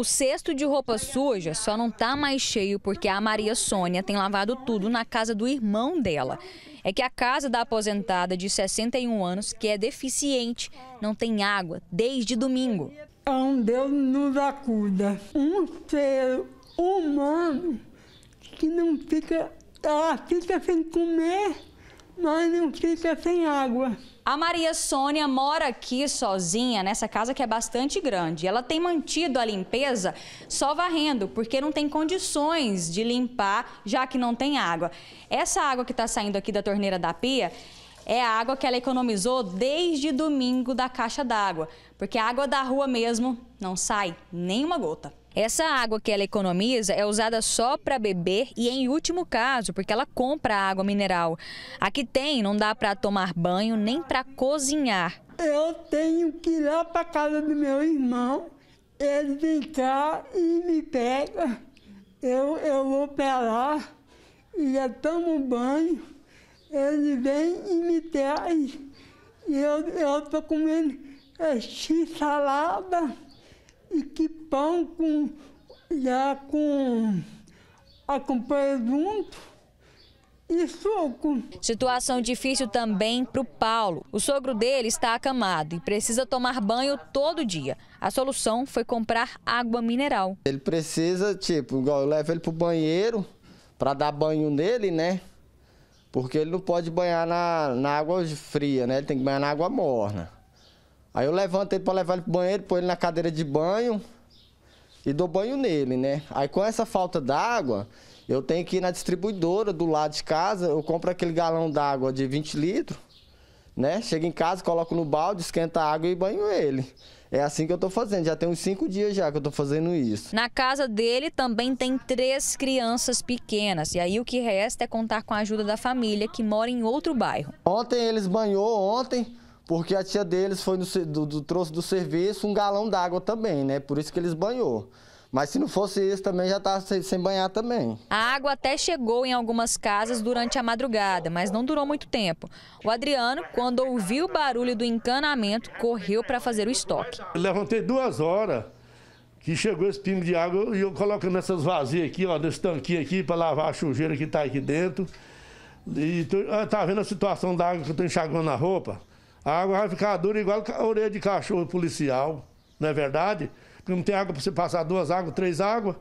O cesto de roupa suja só não está mais cheio porque a Maria Sônia tem lavado tudo na casa do irmão dela. É que a casa da aposentada de 61 anos, que é deficiente, não tem água desde domingo. Então Deus nos acuda. Um ser humano que não fica, ela fica sem comer mas não fica sem água. A Maria Sônia mora aqui sozinha, nessa casa que é bastante grande. Ela tem mantido a limpeza só varrendo, porque não tem condições de limpar, já que não tem água. Essa água que está saindo aqui da torneira da pia é a água que ela economizou desde domingo da caixa d'água, porque a água da rua mesmo não sai nem uma gota. Essa água que ela economiza é usada só para beber e em último caso, porque ela compra água mineral. A que tem não dá para tomar banho nem para cozinhar. Eu tenho que ir lá para casa do meu irmão, ele vem cá e me pega. Eu, eu vou para lá e já tomo banho ele vem e me traz. E eu, eu comendo é, salada e que pão com, já com, a, com presunto e suco. Situação difícil também para o Paulo. O sogro dele está acamado e precisa tomar banho todo dia. A solução foi comprar água mineral. Ele precisa, tipo, eu levo ele para o banheiro para dar banho nele, né? Porque ele não pode banhar na, na água fria, né? Ele tem que banhar na água morna. Aí eu levanto ele para levar ele pro banheiro, põe ele na cadeira de banho e dou banho nele, né? Aí com essa falta d'água, eu tenho que ir na distribuidora do lado de casa, eu compro aquele galão d'água de 20 litros né? Chega em casa, coloco no balde, esquenta a água e banho ele. É assim que eu estou fazendo, já tem uns cinco dias já que eu estou fazendo isso. Na casa dele também tem três crianças pequenas, e aí o que resta é contar com a ajuda da família que mora em outro bairro. Ontem eles banhou, ontem, porque a tia deles foi no, do, do, trouxe do serviço um galão d'água também, né? Por isso que eles banhou. Mas se não fosse isso, também já estava sem banhar também. A água até chegou em algumas casas durante a madrugada, mas não durou muito tempo. O Adriano, quando ouviu o barulho do encanamento, correu para fazer o estoque. Eu levantei duas horas que chegou esse pingo de água e eu coloco nessas vazias aqui, ó, nesse tanquinho aqui para lavar a sujeira que está aqui dentro. E tu, tá vendo a situação da água que eu tô enxagando a roupa? A água vai ficar dura igual a orelha de cachorro policial, não é verdade? não tem água para você passar duas águas, três águas.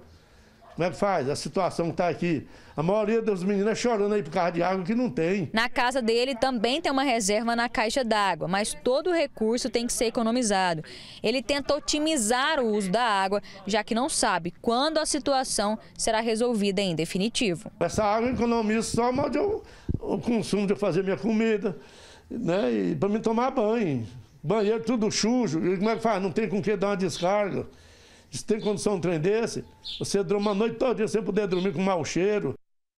Como é que faz? A situação que está aqui. A maioria dos meninos é chorando aí por causa de água que não tem. Na casa dele também tem uma reserva na caixa d'água, mas todo o recurso tem que ser economizado. Ele tenta otimizar o uso da água, já que não sabe quando a situação será resolvida em definitivo. Essa água eu economizo só mal de o consumo de eu fazer minha comida, né? E para me tomar banho banheiro tudo sujo, como é que faz? Não tem com que dar uma descarga. Se tem condição de um trem desse, você dorme uma noite todo dia sem poder dormir com mau cheiro.